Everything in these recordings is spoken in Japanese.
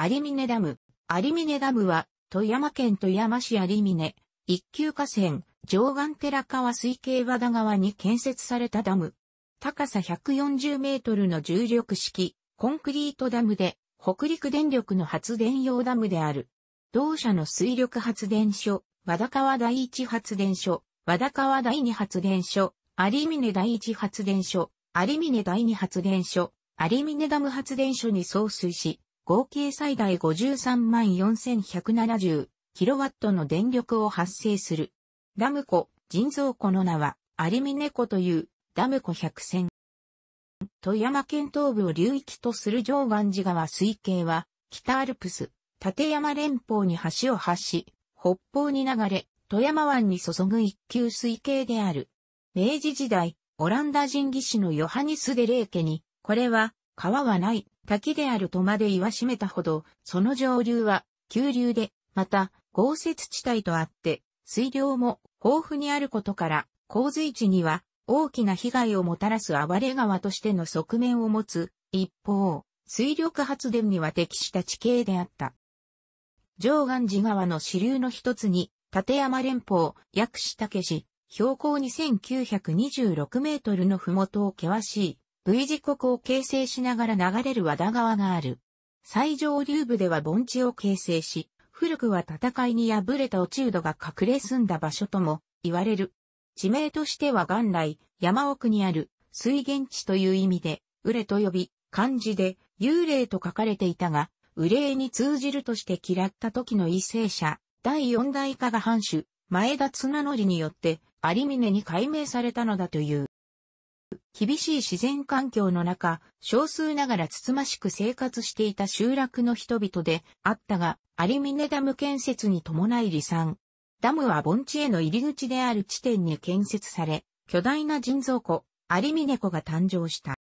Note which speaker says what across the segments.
Speaker 1: 有峰ダム。有峰ダムは、富山県富山市有峰、一級河川、上岸寺川水系和田川に建設されたダム。高さ140メートルの重力式、コンクリートダムで、北陸電力の発電用ダムである。同社の水力発電所、和田川第一発電所、和田川第二発電所、有峰第一発電所、有峰第二発電所、有峰ダム発電所に送水し、合計最大53万 4170kW の電力を発生する。ダム湖、人造湖の名は、アリミネ湖という、ダム湖百選。富山県東部を流域とする上岸寺川水系は、北アルプス、立山連峰に橋を発し、北方に流れ、富山湾に注ぐ一級水系である。明治時代、オランダ人技師のヨハニス・デレーケに、これは川はない、滝であるとまで言わしめたほど、その上流は、急流で、また、豪雪地帯とあって、水量も豊富にあることから、洪水地には大きな被害をもたらす暴れ川としての側面を持つ、一方、水力発電には適した地形であった。上岸寺川の支流の一つに、立山連峰、薬師武市、標高2926メートルのふもとを険しい、V 字国を形成しながら流れる和田川がある。最上流部では盆地を形成し、古くは戦いに敗れた落ち度が隠れ住んだ場所とも言われる。地名としては元来、山奥にある水源地という意味で、ウれと呼び、漢字で幽霊と書かれていたが、憂いに通じるとして嫌った時の為政者、第四代加賀藩主、前田綱則によって、有峰に改名されたのだという。厳しい自然環境の中、少数ながらつつましく生活していた集落の人々であったが、有峰ダム建設に伴い離散。ダムは盆地への入り口である地点に建設され、巨大な人造湖、有峰湖が誕生した。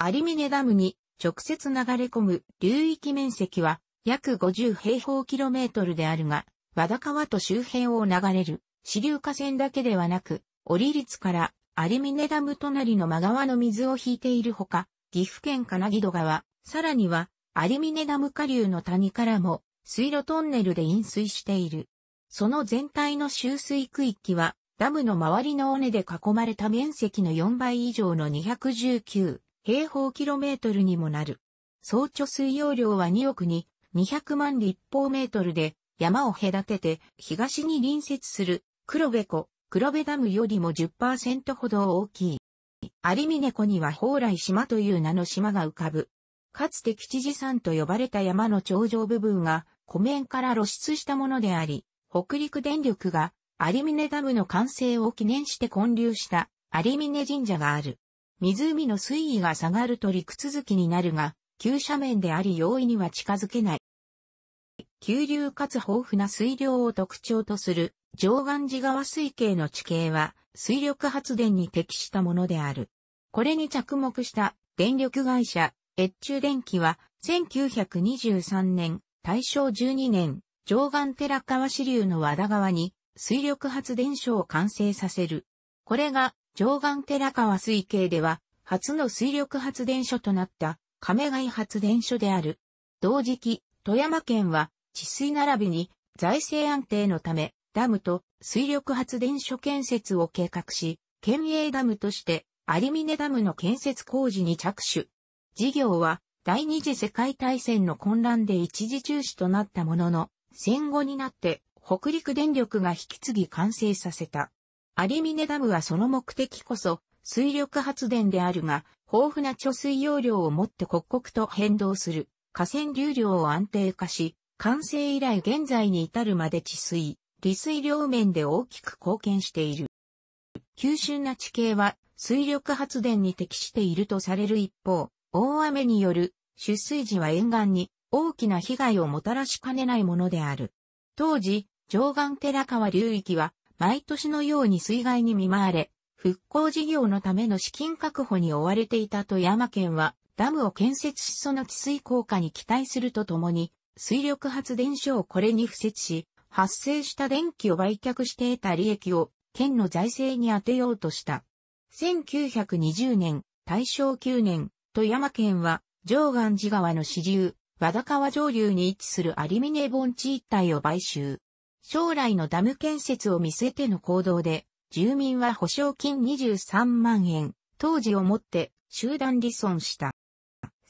Speaker 1: 有峰ダムに直接流れ込む流域面積は約50平方キロメートルであるが、和田川と周辺を流れる支流河川だけではなく、折立からアリミネダム隣の真川の水を引いているほか、岐阜県金木戸川、さらには、アリミネダム下流の谷からも、水路トンネルで飲水している。その全体の集水区域は、ダムの周りの尾根で囲まれた面積の4倍以上の219平方キロメートルにもなる。総貯水容量は2億に200万立方メートルで、山を隔てて東に隣接する黒部湖、黒部ダムよりも10%ほど大きい。有峰湖には蓬莱島という名の島が浮かぶ。かつて吉次山と呼ばれた山の頂上部分が湖面から露出したものであり、北陸電力が有峰ダムの完成を記念して建立した有峰神社がある。湖の水位が下がると陸続きになるが、急斜面であり容易には近づけない。急流かつ豊富な水量を特徴とする上岸寺川水系の地形は水力発電に適したものである。これに着目した電力会社越中電機は1923年大正12年上岸寺川支流の和田川に水力発電所を完成させる。これが上岸寺川水系では初の水力発電所となった亀貝発電所である。同時期、富山県は治水並びに財政安定のため、ダムと水力発電所建設を計画し、県営ダムとしてアリミネダムの建設工事に着手。事業は第二次世界大戦の混乱で一時中止となったものの、戦後になって北陸電力が引き継ぎ完成させた。アリミネダムはその目的こそ水力発電であるが、豊富な貯水容量をもって刻々と変動する河川流量を安定化し、完成以来現在に至るまで治水、利水両面で大きく貢献している。急峻な地形は水力発電に適しているとされる一方、大雨による出水時は沿岸に大きな被害をもたらしかねないものである。当時、上岸寺川流域は毎年のように水害に見舞われ、復興事業のための資金確保に追われていた富山県は、ダムを建設しその治水効果に期待するとともに、水力発電所をこれに付設し、発生した電気を売却して得た利益を県の財政に充てようとした。1920年、大正9年、富山県は上岸寺川の支流、和田川上流に位置するアリ有ボ盆地一帯を買収。将来のダム建設を見据えての行動で、住民は保証金23万円、当時をもって集団離村した。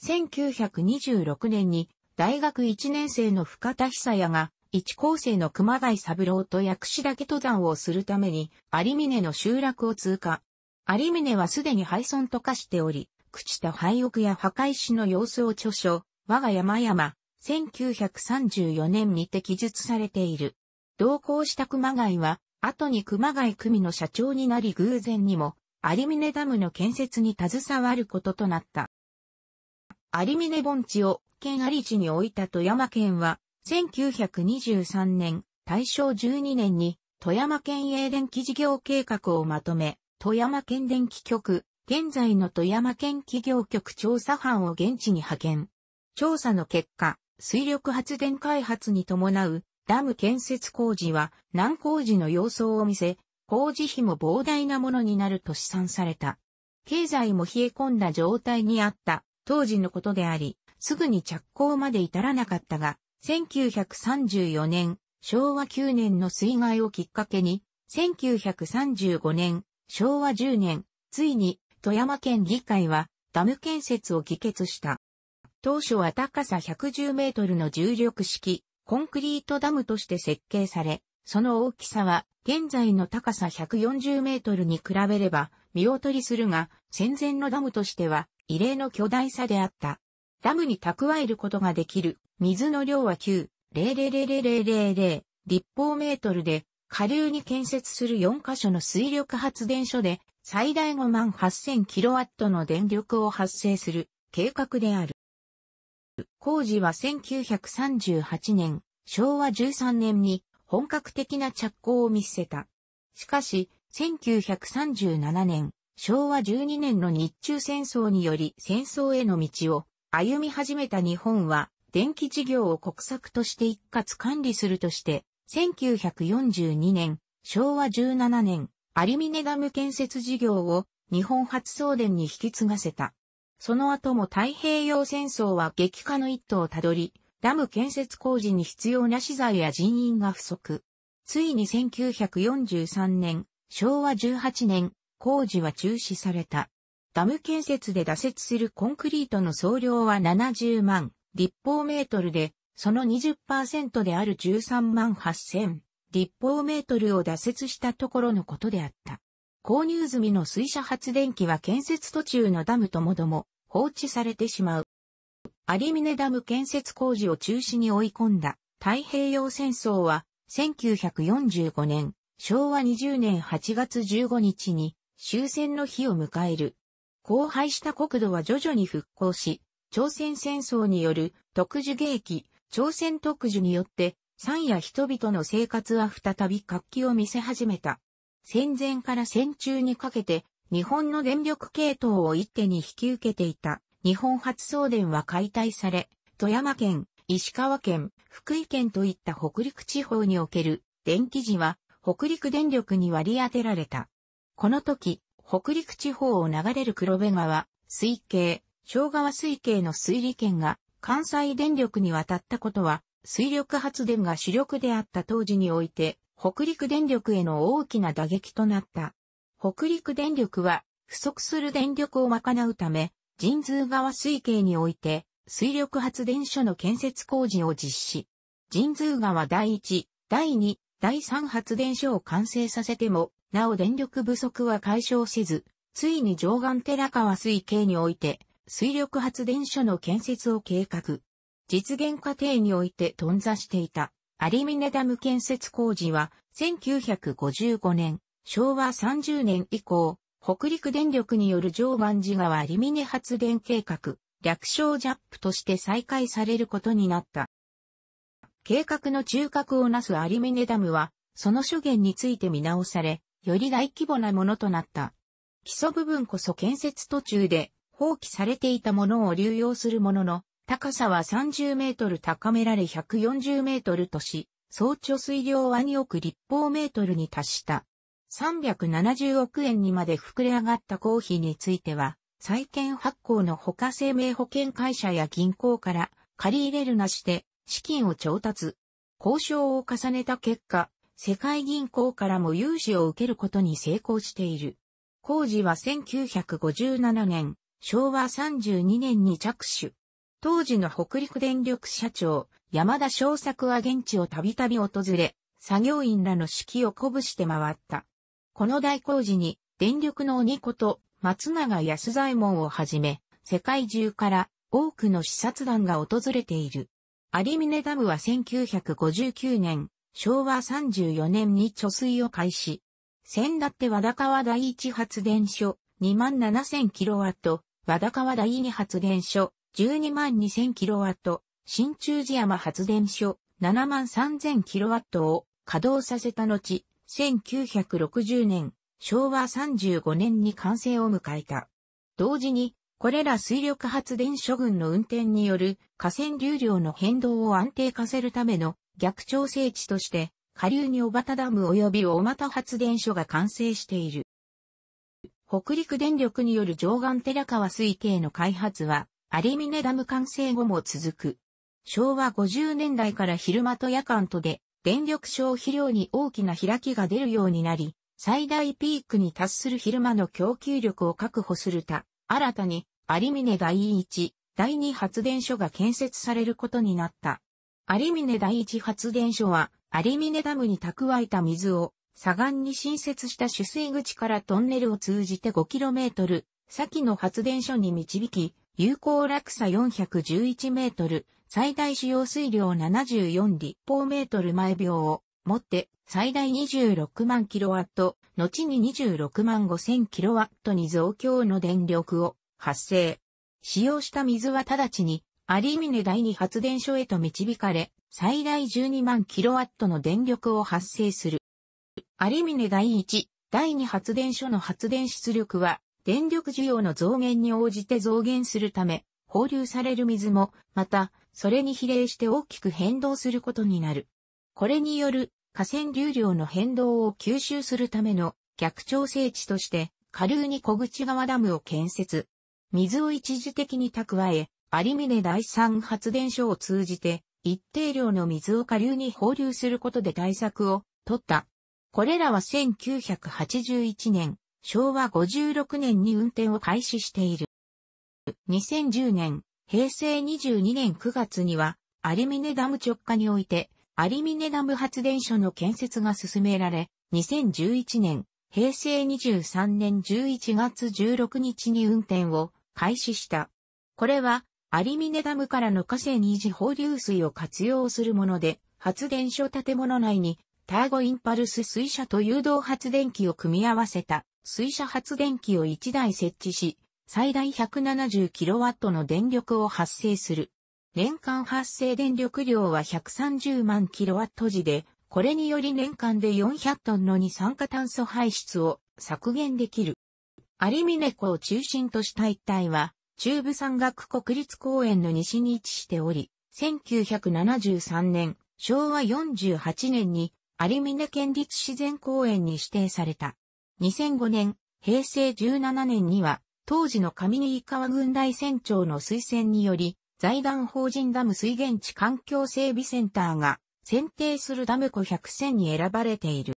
Speaker 1: 1926年に大学1年生の深田久也が、一高生の熊谷三郎と薬師岳登山をするために、有峰の集落を通過。有峰はすでに廃村と化しており、朽ちた廃屋や墓石の様子を著書、我が山々、1934年にて記述されている。同行した熊谷は、後に熊谷組の社長になり偶然にも、有峰ダムの建設に携わることとなった。有峰盆地を県あり地に置いた富山県は、1923年、大正12年に、富山県営電気事業計画をまとめ、富山県電気局、現在の富山県企業局調査班を現地に派遣。調査の結果、水力発電開発に伴うダム建設工事は難工事の様相を見せ、工事費も膨大なものになると試算された。経済も冷え込んだ状態にあった当時のことであり、すぐに着工まで至らなかったが、1934年、昭和9年の水害をきっかけに、1935年、昭和10年、ついに富山県議会はダム建設を議決した。当初は高さ110メートルの重力式コンクリートダムとして設計され、その大きさは現在の高さ140メートルに比べれば見劣りするが、戦前のダムとしては異例の巨大さであった。ダムに蓄えることができる水の量は9,000,000立方メートルで、下流に建設する4カ所の水力発電所で最大5万8 0 0 0ットの電力を発生する計画である。工事は1938年、昭和13年に本格的な着工を見せた。しかし、1937年、昭和12年の日中戦争により戦争への道を歩み始めた日本は、電気事業を国策として一括管理するとして、1942年、昭和17年、アルミネダム建設事業を日本初送電に引き継がせた。その後も太平洋戦争は激化の一途をたどり、ダム建設工事に必要な資材や人員が不足。ついに1943年、昭和18年、工事は中止された。ダム建設で打設するコンクリートの総量は70万立方メートルで、その20%である13万8000立方メートルを打設したところのことであった。購入済みの水車発電機は建設途中のダムともども放置されてしまう。アリミネダム建設工事を中止に追い込んだ太平洋戦争は1945年昭和20年8月15日に終戦の日を迎える荒廃した国土は徐々に復興し、朝鮮戦争による特殊芸機、朝鮮特需によって、山や人々の生活は再び活気を見せ始めた。戦前から戦中にかけて、日本の電力系統を一手に引き受けていた日本発送電は解体され、富山県、石川県、福井県といった北陸地方における電気時は北陸電力に割り当てられた。この時、北陸地方を流れる黒部川、水系、小川水系の水利権が関西電力に渡ったことは、水力発電が主力であった当時において、北陸電力への大きな打撃となった。北陸電力は、不足する電力を賄うため、神通川水系において、水力発電所の建設工事を実施。神通川第1、第2、第3発電所を完成させても、なお電力不足は解消せず、ついに上岸寺川水系において、水力発電所の建設を計画。実現過程において頓挫していた、アリミネダム建設工事は、1955年、昭和30年以降、北陸電力による常岸寺川アリミネ発電計画、略称ジャップとして再開されることになった。計画の中核をなすミネダムは、その諸言について見直され、より大規模なものとなった。基礎部分こそ建設途中で放棄されていたものを流用するものの、高さは30メートル高められ140メートルとし、総貯水量は2億立方メートルに達した。370億円にまで膨れ上がった公費については、債券発行のほか生命保険会社や銀行から借り入れるなしで資金を調達。交渉を重ねた結果、世界銀行からも融資を受けることに成功している。工事は1957年、昭和32年に着手。当時の北陸電力社長、山田昌作は現地をたびたび訪れ、作業員らの指揮を鼓舞して回った。この大工事に、電力の鬼こと松永安左衛門をはじめ、世界中から多くの視察団が訪れている。有峰ダムは1959年、昭和34年に貯水を開始。先だって和田川第一発電所27000キロワット、和田川第二発電所122,000キロワット、新中寺山発電所73,000キロワットを稼働させた後、1960年、昭和35年に完成を迎えた。同時に、これら水力発電所群の運転による河川流量の変動を安定化せるための逆調整地として、下流に小畑ダム及び小俣発電所が完成している。北陸電力による上岸寺川水系の開発は、アリミネダム完成後も続く。昭和50年代から昼間と夜間とで、電力消費量に大きな開きが出るようになり、最大ピークに達する昼間の供給力を確保するた、新たに、アリミネ第1、第二発電所が建設されることになった。アリミネ第一発電所は、アリミネダムに蓄えた水を、左岸に新設した取水口からトンネルを通じて 5km、先の発電所に導き、有効落差411メートル、最大使用水量74立方メートル毎秒をもって最大26万キロワット、後に26万5000キロワットに増強の電力を発生。使用した水は直ちにアリミネ第二発電所へと導かれ、最大12万キロワットの電力を発生する。アリミネ第一、第二発電所の発電出力は、電力需要の増減に応じて増減するため、放流される水も、また、それに比例して大きく変動することになる。これによる河川流量の変動を吸収するための逆調整地として、下流に小口川ダムを建設。水を一時的に蓄え、有峰第三発電所を通じて、一定量の水を下流に放流することで対策を取った。これらは1981年、昭和56年に運転を開始している。2010年、平成22年9月には、有峰ダム直下において、有峰ダム発電所の建設が進められ、2011年、平成23年11月16日に運転を開始した。これはアリミネダムからの河川維持放流水を活用するもので、発電所建物内にターゴインパルス水車と誘導発電機を組み合わせた水車発電機を1台設置し、最大 170kW の電力を発生する。年間発生電力量は130万 kW 時で、これにより年間で400トンの二酸化炭素排出を削減できる。アリミネ湖を中心とした一帯は、中部山岳国立公園の西に位置しており、1973年、昭和48年に有峰県立自然公園に指定された。2005年、平成17年には、当時の上井川郡大船長の推薦により、財団法人ダム水源地環境整備センターが選定するダム湖100選に選ばれている。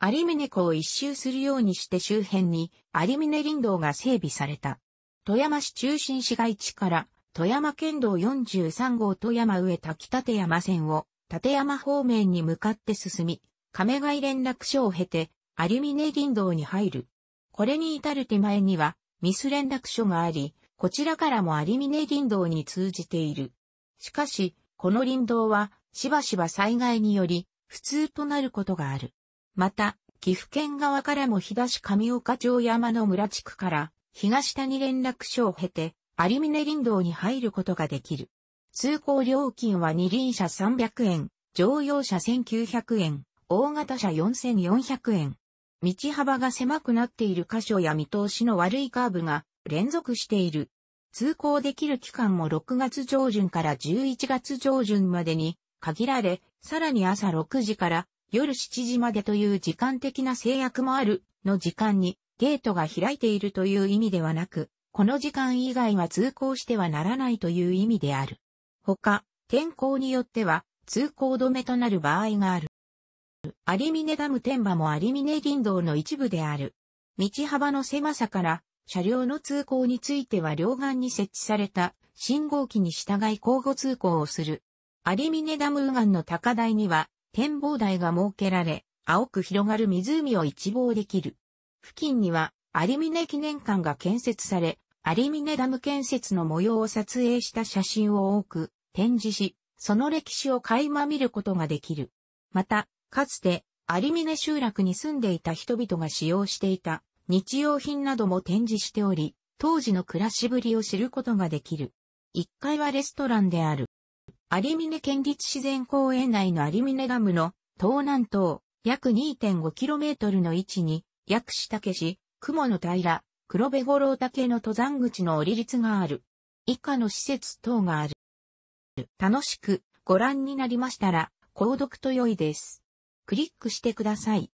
Speaker 1: 有峰湖を一周するようにして周辺に有峰林道が整備された。富山市中心市街地から富山県道43号富山上滝立山線を立山方面に向かって進み、亀貝連絡所を経てア峰ミネ林道に入る。これに至る手前にはミス連絡所があり、こちらからもア峰ミネ林道に通じている。しかし、この林道はしばしば災害により普通となることがある。また、岐阜県側からも日田市上岡町山の村地区から東谷連絡所を経て、有峰林道に入ることができる。通行料金は二輪車300円、乗用車1900円、大型車4400円。道幅が狭くなっている箇所や見通しの悪いカーブが連続している。通行できる期間も6月上旬から11月上旬までに限られ、さらに朝6時から夜7時までという時間的な制約もあるの時間にゲートが開いているという意味ではなく、この時間以外は通行してはならないという意味である。他、天候によっては通行止めとなる場合がある。アリミネダム天馬もアリミネ林道の一部である。道幅の狭さから、車両の通行については両岸に設置された信号機に従い交互通行をする。アリミネダム右岸の高台には展望台が設けられ、青く広がる湖を一望できる。付近には、アリミネ記念館が建設され、アリミネダム建設の模様を撮影した写真を多く展示し、その歴史を垣間見ることができる。また、かつて、アリミネ集落に住んでいた人々が使用していた日用品なども展示しており、当時の暮らしぶりを知ることができる。1階はレストランである。アリミネ県立自然公園内のアリミネダムの東南東約 2.5km の位置に薬師竹市、雲の平、黒部五郎岳の登山口の折り率がある。以下の施設等がある。楽しくご覧になりましたら、購読と良いです。クリックしてください。